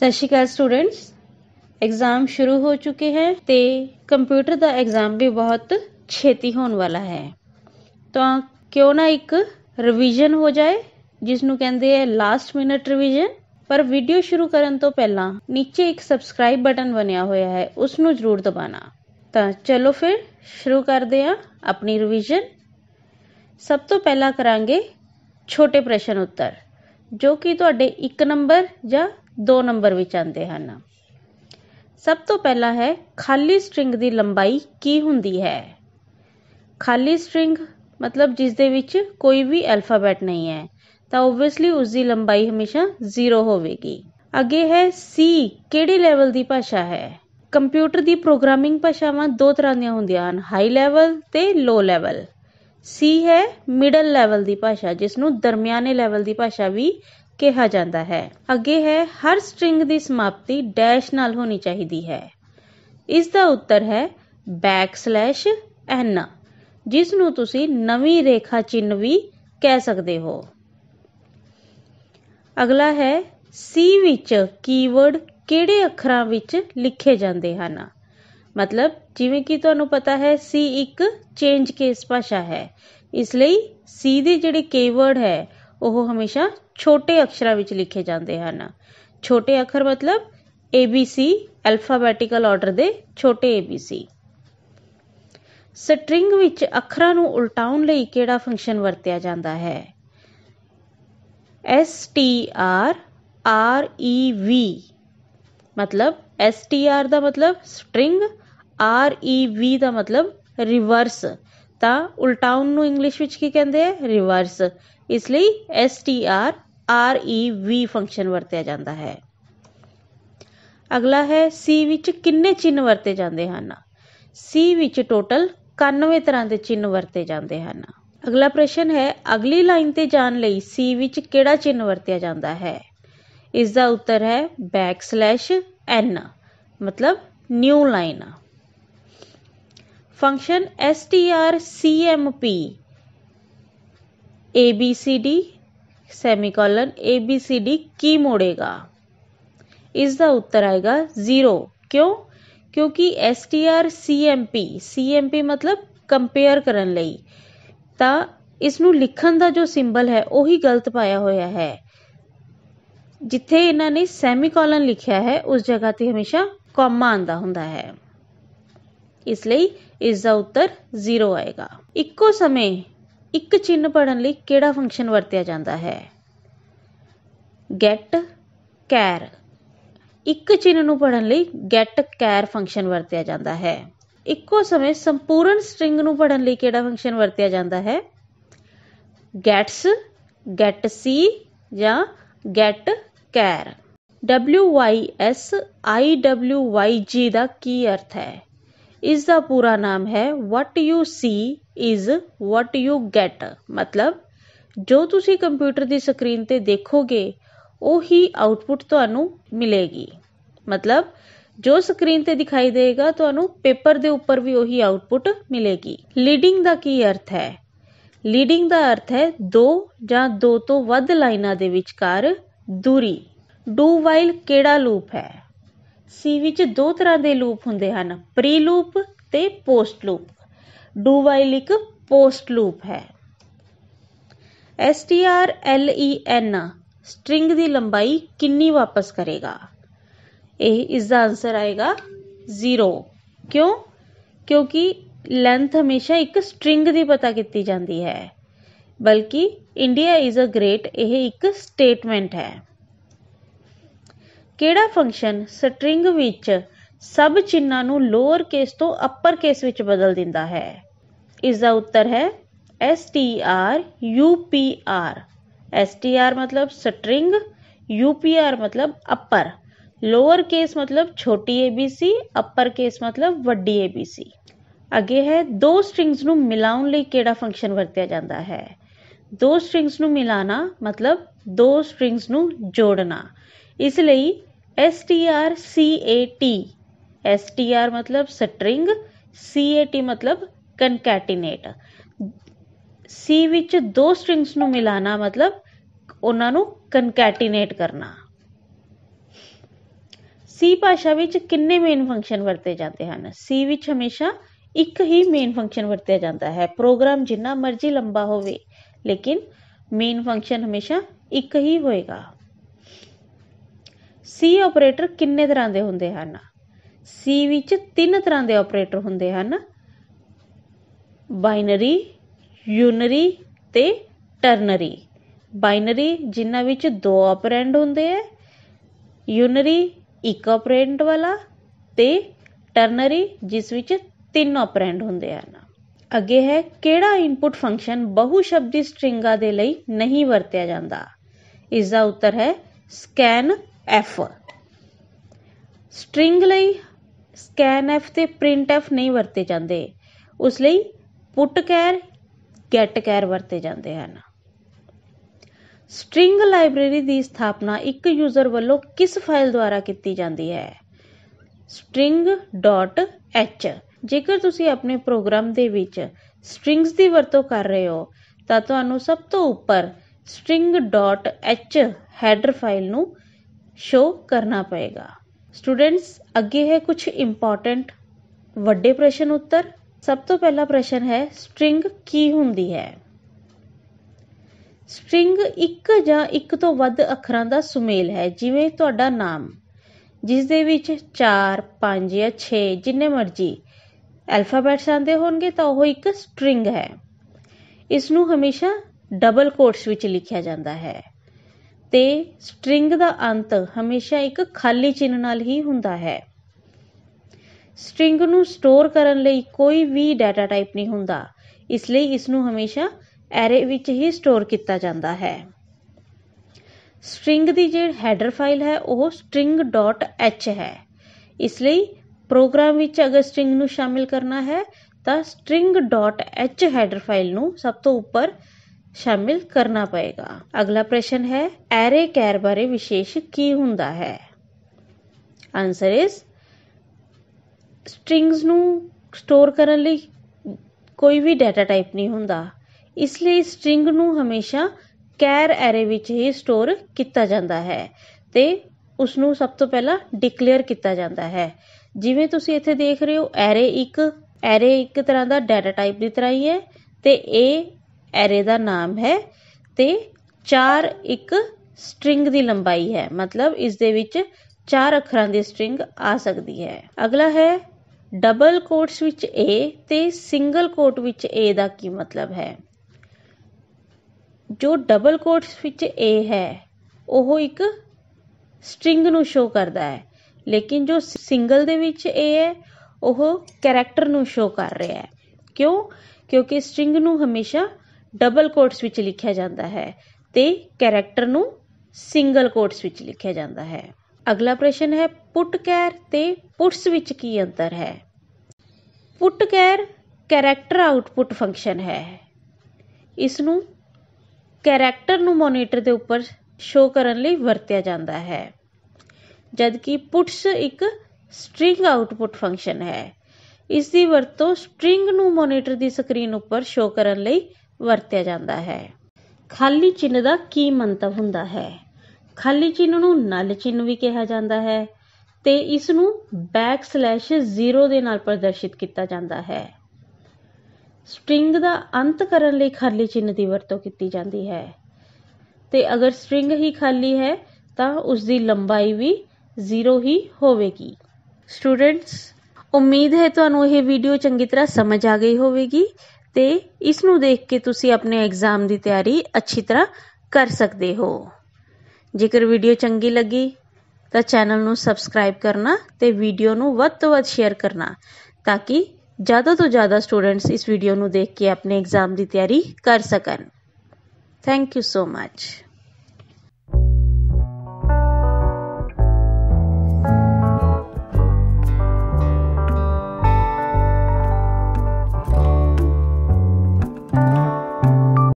ਸਤਿ ਸ਼੍ਰੀ ਅਕਾਲ students exam ਸ਼ੁਰੂ ਹੋ ਚੁੱਕੇ ਹੈ ਤੇ ਕੰਪਿਊਟਰ ਦਾ ਐਗਜ਼ਾਮ ਵੀ ਬਹੁਤ ਛੇਤੀ ਹੋਣ ਵਾਲਾ ਹੈ ਤਾਂ ਕਿਉਂ ਨਾ ਇੱਕ ਰਿਵੀਜ਼ਨ ਹੋ ਜਾਏ ਜਿਸ ਨੂੰ ਕਹਿੰਦੇ ਹੈ ਲਾਸਟ ਮਿੰਟ ਰਿਵੀਜ਼ਨ ਪਰ ਵੀਡੀਓ ਸ਼ੁਰੂ ਕਰਨ ਤੋਂ ਪਹਿਲਾਂ ਨੀਚੇ ਇੱਕ ਸਬਸਕ੍ਰਾਈਬ ਬਟਨ ਬਣਿਆ ਹੋਇਆ ਹੈ ਉਸ ਨੂੰ ਜ਼ਰੂਰ ਦਬਾਣਾ ਤਾਂ ਚਲੋ ਫਿਰ ਸ਼ੁਰੂ ਕਰਦੇ ਹਾਂ ਆਪਣੀ ਰਿਵੀਜ਼ਨ ਸਭ ਤੋਂ ਪਹਿਲਾਂ ਕਰਾਂਗੇ ਛੋਟੇ ਪ੍ਰਸ਼ਨ ਉੱਤਰ ਜੋ ਕਿ ਤੁਹਾਡੇ 1 ਨੰਬਰ ਜਾਂ 2 ਨੰਬਰ ਵਿੱਚ ਆਉਂਦੇ ਹਨ ਸਭ ਤੋਂ ਪਹਿਲਾ ਹੈ ਖਾਲੀ ਸਟ੍ਰਿੰਗ ਦੀ ਲੰਬਾਈ ਕੀ ਹੁੰਦੀ ਹੈ ਖਾਲੀ ਸਟ੍ਰਿੰਗ ਮਤਲਬ ਜਿਸ ਦੇ ਵਿੱਚ ਕੋਈ ਵੀ ਅਲਫਾਬੈਟ ਨਹੀਂ ਹੈ ਤਾਂ ਓਬਵੀਅਸਲੀ ਉਸ ਦੀ ਲੰਬਾਈ ਹਮੇਸ਼ਾ 0 ਹੋਵੇਗੀ ਅੱਗੇ ਹੈ ਸੀ ਕਿਹੜੇ ਲੈਵਲ ਦੀ ਭਾਸ਼ਾ ਹੈ ਕੰਪਿਊਟਰ ਦੀ ਪ੍ਰੋਗਰਾਮਿੰਗ ਭਾਸ਼ਾਵਾਂ ਦੋ ਤਰ੍ਹਾਂ ਦੀਆਂ ਹੁੰਦੀਆਂ ਹਨ ਹਾਈ ਲੈਵਲ ਤੇ ਲੋ ਲੈਵਲ ਸੀ ਹੈ ਮਿਡਲ ਲੈਵਲ ਦੀ ਭਾਸ਼ਾ ਜਿਸ ਨੂੰ ਦਰਮਿਆਨੇ ਲੈਵਲ ਦੀ ਭਾਸ਼ਾ ਵੀ ਕਿਹਾ ਜਾਂਦਾ ਹੈ ਅੱਗੇ ਹੈ ਹਰ ਸਟ੍ਰਿੰਗ ਦੀ ਸਮਾਪਤੀ ਡੈਸ਼ ਨਾਲ ਹੋਣੀ ਚਾਹੀਦੀ ਹੈ ਇਸ ਦਾ ਉੱਤਰ ਹੈ ਬੈਕਸਲੈਸ਼ ਐਨ ਜਿਸ ਨੂੰ ਤੁਸੀਂ ਨਵੀਂ ਰੇਖਾ ਚਿੰਨ ਵੀ ਕਹਿ ਸਕਦੇ ਹੋ ਅਗਲਾ ਹੈ ਸੀ ਵਿੱਚ ਕੀਵਰਡ ਕਿਹੜੇ ਅੱਖਰਾਂ ਵਿੱਚ ਲਿਖੇ ਜਾਂਦੇ ਹਨ ਮਤਲਬ ਜਿਵੇਂ ਕਿ ਤੁਹਾਨੂੰ ਪਤਾ ਹੈ ਸੀ ਇੱਕ ਚੇਂਜ ਕੇਸ ਭਾਸ਼ਾ ਹੈ ਇਸ ਲਈ ਸੀ ਦੇ ਜਿਹੜੇ ਕੀਵਰਡ ਹੈ ਉਹ ਹਮੇਸ਼ਾ ਛੋਟੇ ਅਕਸ਼ਰਾਂ ਵਿੱਚ ਲਿਖੇ ਜਾਂਦੇ ਹਨ ਛੋਟੇ ਅੱਖਰ ਮਤਲਬ ABC ਅਲਫਾਬੈਟਿਕਲ ਆਰਡਰ ਦੇ ਛੋਟੇ ABC ਸਟ੍ਰਿੰਗ ਵਿੱਚ ਅੱਖਰਾਂ ਨੂੰ ਉਲਟਾਉਣ ਲਈ ਕਿਹੜਾ ਫੰਕਸ਼ਨ ਵਰਤਿਆ ਜਾਂਦਾ ਹੈ STR REV ਮਤਲਬ STR ਦਾ ਮਤਲਬ ਸਟ੍ਰਿੰਗ REV ਦਾ ਮਤਲਬ ਰਿਵਰਸ ਤਾਂ ਉਲਟਾਉਣ ਨੂੰ ਇੰਗਲਿਸ਼ ਵਿੱਚ ਕੀ ਕਹਿੰਦੇ ਆ ਰਿਵਰਸ ਇਸ ਲਈ str rev ਫੰਕਸ਼ਨ ਵਰਤਿਆ ਜਾਂਦਾ ਹੈ ਅਗਲਾ ਹੈ c ਵਿੱਚ ਕਿੰਨੇ ਚਿੰਨ ਵਰਤੇ ਜਾਂਦੇ ਹਨ c ਵਿੱਚ ਟੋਟਲ 91 ਤਰ੍ਹਾਂ ਦੇ ਚਿੰਨ ਵਰਤੇ ਜਾਂਦੇ ਹਨ ਅਗਲਾ ਪ੍ਰਸ਼ਨ ਹੈ ਅਗਲੀ ਲਾਈਨ ਤੇ ਜਾਣ ਲਈ c ਵਿੱਚ ਕਿਹੜਾ ਚਿੰਨ ਵਰਤਿਆ ਜਾਂਦਾ ਹੈ ਇਸ ਦਾ ਉੱਤਰ ਹੈ n ਮਤਲਬ new line function strcmp A B C D semicolon A B C D की मोड़ेगा इसका उत्तर आएगा जीरो क्यों क्योंकि S T R C M P C M P मतलब कंपेयर करने ली तो इस लिखन का जो सिंबल है वह ही गलत पाया होया है जिथे इन्होंने सैमीकॉलन लिखा है उस जगह पर हमेशा कॉमा आता है इसलिए इसका उत्तर जीरो आएगा इको समय ਇੱਕ ਚਿੰਨ੍ਹ ਪੜਨ ਲਈ ਕਿਹੜਾ ਫੰਕਸ਼ਨ ਵਰਤਿਆ ਜਾਂਦਾ ਹੈ ਗੈਟ ਕੈਰ ਇੱਕ ਚਿੰਨ੍ਹ ਨੂੰ ਪੜਨ ਲਈ ਗੈਟ ਕੈਰ ਫੰਕਸ਼ਨ ਵਰਤਿਆ ਜਾਂਦਾ ਹੈ ਇੱਕੋ ਸਮੇਂ ਸੰਪੂਰਨ ਸਟ੍ਰਿੰਗ ਨੂੰ ਪੜਨ ਲਈ ਕਿਹੜਾ ਫੰਕਸ਼ਨ ਵਰਤਿਆ ਜਾਂਦਾ ਹੈ ਗੈਟਸ ਗੈਟ ਸੀ ਜਾਂ ਗੈਟ ਕੈਰ WYS IWYG ਦਾ ਕੀ ਅਰਥ ਹੈ ਇਸ ਦਾ ਪੂਰਾ ਨਾਮ ਹੈ what you see is what you get ਮਤਲਬ ਜੋ ਤੁਸੀਂ ਕੰਪਿਊਟਰ ਦੀ ਸਕਰੀਨ ਤੇ ਦੇਖੋਗੇ ਉਹੀ ਆਉਟਪੁੱਟ ਤੁਹਾਨੂੰ ਮਿਲੇਗੀ ਮਤਲਬ ਜੋ ਸਕਰੀਨ ਤੇ ਦਿਖਾਈ ਦੇਗਾ ਤੁਹਾਨੂੰ ਪੇਪਰ ਦੇ ਉੱਪਰ ਵੀ ਉਹੀ ਆਉਟਪੁੱਟ ਮਿਲੇਗੀ ਲੀਡਿੰਗ ਦਾ ਕੀ ਅਰਥ ਹੈ ਲੀਡਿੰਗ ਦਾ ਅਰਥ ਹੈ ਦੋ ਜਾਂ ਦੋ ਤੋਂ ਵੱਧ ਲਾਈਨਾਂ ਦੇ ਵਿਚਕਾਰ ਦੂਰੀ ਡੂ ਵਾਈਲ ਕਿਹੜਾ ਲੂਪ ਹੈ ਸੀ ਵਿੱਚ ਦੋ ਤਰ੍ਹਾਂ ਦੇ ਲੂਪ ਹੁੰਦੇ ਹਨ ਪ੍ਰੀ ਲੂਪ ਤੇ ਪੋਸਟ ਲੂਪ ਡੂ ਵਾਈਲ ਇੱਕ ਪੋਸਟ ਲੂਪ ਹੈ str len ਸਟ੍ਰਿੰਗ ਦੀ ਲੰਬਾਈ ਕਿੰਨੀ ਵਾਪਸ ਕਰੇਗਾ ਇਹ ਇਸ ਦਾ ਆਨਸਰ ਆਏਗਾ 0 ਕਿਉਂ ਕਿਉਂਕਿ ਲੈਂਥ ਹਮੇਸ਼ਾ ਇੱਕ ਸਟ੍ਰਿੰਗ ਦੀ ਪਤਾ ਕੀਤੀ ਜਾਂਦੀ ਹੈ ਬਲਕਿ ਇੰਡੀਆ ਇਜ਼ ਅ ਗ੍ਰੇਟ ਇਹ ਇੱਕ ਸਟੇਟਮੈਂਟ ਹੈ ਕਿਹੜਾ ਫੰਕਸ਼ਨ ਸਟ੍ਰਿੰਗ ਵਿੱਚ ਸਭ ਚਿੰਨ੍ਹਾਂ ਨੂੰ ਲੋਅਰ ਕੇਸ ਤੋਂ ਅੱਪਰ ਕੇਸ ਵਿੱਚ ਬਦਲ ਦਿੰਦਾ ਹੈ ਇਸ ਦਾ ਉੱਤਰ ਹੈ S T R U P R S T R ਮਤਲਬ ਸਟ੍ਰਿੰਗ ਯੂ ਪੀ ਆਰ ਮਤਲਬ ਅੱਪਰ ਲੋਅਰ ਕੇਸ ਮਤਲਬ ਛੋਟੀ ਏਬੀਸੀ ਅੱਪਰ ਕੇਸ ਮਤਲਬ ਵੱਡੀ ਏਬੀਸੀ ਅੱਗੇ ਹੈ ਦੋ ਸਟ੍ਰਿੰਗਸ ਨੂੰ ਮਿਲਾਉਣ ਲਈ ਕਿਹੜਾ ਫੰਕਸ਼ਨ ਵਰਤਿਆ ਜਾਂਦਾ ਹੈ ਦੋ ਸਟ੍ਰਿੰਗਸ ਨੂੰ ਮਿਲਾਣਾ ਮਤਲਬ ਦੋ ਸਟ੍ਰਿੰਗਸ ਨੂੰ ਜੋੜਨਾ ਇਸ ਲਈ STRCAT एस टी आर मतलब ਸਟ੍ਰਿੰਗ ਸੀ ਏ ਟੀ ਮਤਲਬ ਕਨਕੈਟੀਨੇਟ ਸੀ ਵਿੱਚ ਦੋ ਸਟ੍ਰਿੰਗਸ ਨੂੰ ਮਿਲਾਣਾ ਮਤਲਬ ਉਹਨਾਂ ਨੂੰ ਕਨਕੈਟੀਨੇਟ ਕਰਨਾ ਸੀ ਭਾਸ਼ਾ ਵਿੱਚ ਕਿੰਨੇ ਮੇਨ ਫੰਕਸ਼ਨ ਵਰਤੇ ਜਾਂਦੇ ਹਨ ਸੀ ਵਿੱਚ ਹਮੇਸ਼ਾ ਇੱਕ ਹੀ ਮੇਨ ਫੰਕਸ਼ਨ ਵਰਤਿਆ ਜਾਂਦਾ ਹੈ ਪ੍ਰੋਗਰਾਮ ਜਿੰਨਾ ਮਰਜ਼ੀ ਲੰਬਾ ਹੋਵੇ ਲੇਕਿਨ ਮੇਨ ਫੰਕਸ਼ਨ ਹਮੇਸ਼ਾ ਇੱਕ ਹੀ ਹੋਏਗਾ ਸੀ ਆਪਰੇਟਰ ਕਿੰਨੇ ਤਰ੍ਹਾਂ ਦੇ ਹੁੰਦੇ ਹਨ ਸੀ ਵਿੱਚ ਤਿੰਨ ਤਰ੍ਹਾਂ ਦੇ ਆਪਰੇਟਰ ਹੁੰਦੇ ਹਨ ਬਾਈਨਰੀ ਯੂਨਰੀ ਤੇ ਟਰਨਰੀ ਬਾਈਨਰੀ ਜਿਨ੍ਹਾਂ ਵਿੱਚ ਦੋ ਆਪਰੈਂਡ ਹੁੰਦੇ ਹੈ ਯੂਨਰੀ ਇੱਕ ਆਪਰੈਂਡ ਵਾਲਾ ਤੇ ਟਰਨਰੀ ਜਿਸ ਵਿੱਚ ਤਿੰਨ ਆਪਰੈਂਡ ਹੁੰਦੇ ਹਨ ਅੱਗੇ ਹੈ ਕਿਹੜਾ ਇਨਪੁਟ ਫੰਕਸ਼ਨ ਬਹੁ ਸ਼ਬਦੀ ਸਟ੍ਰਿੰਗਾਂ ਦੇ ਲਈ ਨਹੀਂ ਵਰਤਿਆ ਜਾਂਦਾ ਇਸ ਦਾ ਉੱਤਰ ਹੈ ਸਕੈਨ ਐਫ ਸਟ੍ਰਿੰਗ ਲਈ ਐਫ ਤੇ ਐਫ ਨਹੀਂ ਵਰਤੇ ਜਾਂਦੇ ਉਸ ਲਈ ਪੁੱਟ ਕੈਰ ਗੈਟ ਕੈਰ ਵਰਤੇ ਜਾਂਦੇ ਹਨ ਸਟ੍ਰਿੰਗ ਲਾਇਬ੍ਰੇਰੀ ਦੀ ਸਥਾਪਨਾ ਇੱਕ ਯੂਜ਼ਰ ਵੱਲੋਂ ਕਿਸ ਫਾਈਲ ਦੁਆਰਾ ਕੀਤੀ ਜਾਂਦੀ ਹੈ string.h ਜੇਕਰ ਤੁਸੀਂ ਆਪਣੇ ਪ੍ਰੋਗਰਾਮ ਦੇ ਵਿੱਚ ਸਟ੍ਰਿੰਗਸ ਦੀ ਵਰਤੋਂ ਕਰ ਰਹੇ ਹੋ ਤਾਂ ਤੁਹਾਨੂੰ ਸਭ ਤੋਂ ਉੱਪਰ string.h ਹੈਡਰ ਫਾਈਲ ਨੂੰ ਸ਼ੋ ਕਰਨਾ ਪਏਗਾ ਸਟੂਡੈਂਟਸ ਅੱਗੇ ਹੈ ਕੁਝ ਇੰਪੋਰਟੈਂਟ ਵੱਡੇ ਪ੍ਰਸ਼ਨ ਉੱਤਰ ਸਭ ਤੋਂ ਪਹਿਲਾ ਪ੍ਰਸ਼ਨ ਹੈ ਸਟ੍ਰਿੰਗ ਕੀ ਹੁੰਦੀ ਹੈ ਸਟ੍ਰਿੰਗ ਇੱਕ ਜਾਂ ਇੱਕ ਤੋਂ ਵੱਧ ਅੱਖਰਾਂ ਦਾ ਸੁਮੇਲ ਹੈ ਜਿਵੇਂ ਤੁਹਾਡਾ ਨਾਮ ਜਿਸ ਦੇ ਵਿੱਚ 4 5 ਜਾਂ 6 ਜਿੰਨੇ ਮਰਜ਼ੀ ਅਲਫਾਬੈਟਸ ਆਂਦੇ ਹੋਣਗੇ ਤਾਂ ਉਹ ਇੱਕ ਸਟ੍ਰਿੰਗ ਹੈ ਇਸ ਨੂੰ ਹਮੇਸ਼ਾ ਡਬਲ ਕੋਟਸ ਵਿੱਚ ਲਿਖਿਆ ਜਾਂਦਾ ਹੈ ਤੇ ਸਟ੍ਰਿੰਗ ਦਾ ਅੰਤ ਹਮੇਸ਼ਾ ਇੱਕ ਖਾਲੀ ਚਿੰਨ੍ਹ ਨਾਲ ਹੀ ਹੁੰਦਾ ਹੈ ਸਟ੍ਰਿੰਗ ਨੂੰ ਸਟੋਰ ਕਰਨ ਲਈ ਕੋਈ ਵੀ ਡਾਟਾ ਟਾਈਪ ਨਹੀਂ ਹੁੰਦਾ ਇਸ ਲਈ ਇਸ ਨੂੰ ਹਮੇਸ਼ਾ ਐਰੇ ਵਿੱਚ ਹੀ ਸਟੋਰ ਕੀਤਾ ਜਾਂਦਾ ਹੈ ਸਟ੍ਰਿੰਗ ਦੀ ਜਿਹੜੀ ਹੈਡਰ ਫਾਈਲ ਹੈ ਉਹ string.h ਹੈ ਇਸ ਲਈ ਪ੍ਰੋਗਰਾਮ ਵਿੱਚ ਅਗਰ ਸਟ੍ਰਿੰਗ ਨੂੰ ਸ਼ਾਮਿਲ ਕਰਨਾ ਹੈ ਤਾਂ string.h ਹੈਡਰ ਫਾਈਲ ਨੂੰ ਸਭ ਤੋਂ ਉੱਪਰ ਸ਼ਾਮਿਲ ਕਰਨਾ ਪਏਗਾ ਅਗਲਾ ਪ੍ਰਸ਼ਨ ਹੈ ਐਰੇ ਕੈਰ ਬਾਰੇ ਵਿਸ਼ੇਸ਼ ਕੀ ਹੁੰਦਾ ਹੈ ਆਨਸਰ ਇਜ਼ ਸਟ੍ਰਿੰਗਸ ਨੂੰ ਸਟੋਰ ਕਰਨ ਲਈ ਕੋਈ ਵੀ ਡਾਟਾ ਟਾਈਪ ਨਹੀਂ ਹੁੰਦਾ ਇਸ ਲਈ ਸਟ੍ਰਿੰਗ ਨੂੰ ਹਮੇਸ਼ਾ ਕੈਰ ਐਰੇ ਵਿੱਚ ਹੀ ਸਟੋਰ ਕੀਤਾ ਜਾਂਦਾ ਹੈ ਤੇ ਉਸ ਨੂੰ ਸਭ ਤੋਂ ਪਹਿਲਾਂ ਡਿਕਲੇਅਰ ਕੀਤਾ ਜਾਂਦਾ ਹੈ ਜਿਵੇਂ ਤੁਸੀਂ ਇੱਥੇ ਦੇਖ ਰਹੇ ਹੋ ਐਰੇ ਇੱਕ ਐਰੇ ਇੱਕ ਤਰ੍ਹਾਂ ਦਾ ਡਾਟਾ ਟਾਈਪ ਦੀ ਤਰ੍ਹਾਂ ਹੀ ਹੈ ਤੇ ਇਹ ਐਰੇ ਦਾ ਨਾਮ ਹੈ ਤੇ 4 ਇੱਕ ਸਟ੍ਰਿੰਗ ਦੀ ਲੰਬਾਈ ਹੈ ਮਤਲਬ ਇਸ ਦੇ ਵਿੱਚ 4 ਅੱਖਰਾਂ ਦੀ ਸਟ੍ਰਿੰਗ ਆ ਸਕਦੀ ਹੈ ਅਗਲਾ ਹੈ ਡਬਲ ਕੋਟਸ ਵਿੱਚ A ਤੇ ਸਿੰਗਲ ਕੋਟ ਵਿੱਚ A ਦਾ ਕੀ ਮਤਲਬ ਹੈ ਜੋ ਡਬਲ ਕੋਟਸ ਵਿੱਚ A ਹੈ ਉਹ ਇੱਕ ਸਟ੍ਰਿੰਗ ਨੂੰ ਸ਼ੋ ਕਰਦਾ ਹੈ ਲੇਕਿਨ ਜੋ ਸਿੰਗਲ ਦੇ ਵਿੱਚ A ਹੈ ਉਹ ਕੈਰੈਕਟਰ ਨੂੰ ਸ਼ੋ ਕਰ ਰਿਹਾ ਹੈ ਕਿਉਂ ਕਿਉਂਕਿ ਸਟ੍ਰਿੰਗ ਨੂੰ ਹਮੇਸ਼ਾ ਡਬਲ ਕੋਟਸ ਵਿੱਚ ਲਿਖਿਆ ਜਾਂਦਾ ਹੈ ਤੇ ਕੈਰੈਕਟਰ ਨੂੰ ਸਿੰਗਲ ਕੋਟਸ ਵਿੱਚ ਲਿਖਿਆ ਜਾਂਦਾ ਹੈ ਅਗਲਾ ਪ੍ਰਸ਼ਨ ਹੈ ਪੁੱਟ ਕੈਰ ਤੇ ਪੁੱਟਸ ਵਿੱਚ ਕੀ ਅੰਤਰ ਹੈ put char character output function ਹੈ ਇਸ ਨੂੰ ਕੈਰੈਕਟਰ ਨੂੰ ਮੋਨੀਟਰ ਦੇ ਉੱਪਰ ਸ਼ੋਅ ਕਰਨ ਲਈ ਵਰਤਿਆ ਜਾਂਦਾ ਹੈ ਜਦਕਿ ਪੁੱਟਸ ਇੱਕ ਸਟ੍ਰਿੰਗ ਆਉਟਪੁੱਟ ਫੰਕਸ਼ਨ ਹੈ ਇਸ ਦੀ ਵਰਤੋਂ ਸਟ੍ਰਿੰਗ ਨੂੰ ਮੋਨੀਟਰ ਦੀ ਸਕਰੀਨ ਉੱਪਰ ਸ਼ੋਅ ਕਰਨ ਲਈ ਵਰਤਿਆ ਜਾਂਦਾ ਹੈ ਖਾਲੀ ਚਿੰਨ ਦਾ ਕੀ ਮੰਤਵ ਹੁੰਦਾ ਹੈ ਖਾਲੀ ਚਿੰਨ ਨੂੰ ਨਲ ਚਿੰਨ ਵੀ ਕਿਹਾ ਜਾਂਦਾ ਹੈ ਤੇ ਇਸ ਨੂੰ ਬੈਕ ਸਲੈਸ਼ 0 ਦੇ ਨਾਲ ਪ੍ਰਦਰਸ਼ਿਤ ਕੀਤਾ ਜਾਂਦਾ ਹੈ ਸਟ੍ਰਿੰਗ ਦਾ ਅੰਤ ਕਰਨ ਲਈ ਖਾਲੀ ਚਿੰਨ ਦੀ ਵਰਤੋਂ ਕੀਤੀ ਜਾਂਦੀ ਹੈ ਤੇ ਅਗਰ ਸਟ੍ਰਿੰਗ ਹੀ ਖਾਲੀ ਹੈ ਤਾਂ ਉਸ ਦੀ ਲੰਬਾਈ ਵੀ 0 ਹੀ ਹੋਵੇਗੀ ਸਟੂਡੈਂਟਸ ਉਮੀਦ ਹੈ ਤੁਹਾਨੂੰ ਇਹ ਵੀਡੀਓ ਚੰਗੀ ਤਰ੍ਹਾਂ ਸਮਝ ਆ ਗਈ ਹੋਵੇਗੀ ਤੇ ਇਸ ਨੂੰ ਦੇਖ ਕੇ ਤੁਸੀਂ ਆਪਣੇ ਐਗਜ਼ਾਮ ਦੀ ਤਿਆਰੀ ਅੱਛੀ ਤਰ੍ਹਾਂ ਕਰ ਸਕਦੇ ਹੋ ਜੇਕਰ ਵੀਡੀਓ ਚੰਗੀ ਲੱਗੀ ਤਾਂ ਚੈਨਲ ਨੂੰ ਸਬਸਕ੍ਰਾਈਬ ਕਰਨਾ ਤੇ ਵੀਡੀਓ ਨੂੰ ਵੱਧ ਤੋਂ ਵੱਧ ਸ਼ੇਅਰ ਕਰਨਾ ਤਾਂ ਕਿ ਜ਼ਿਆਦਾ ਤੋਂ ਜ਼ਿਆਦਾ ਸਟੂਡੈਂਟਸ ਇਸ ਵੀਡੀਓ ਨੂੰ ਦੇਖ ਕੇ ਆਪਣੇ ਐਗਜ਼ਾਮ ਦੀ ਤਿਆਰੀ ਕਰ ਸਕਣ ਥੈਂਕ ਯੂ ਸੋ ਮੱਚ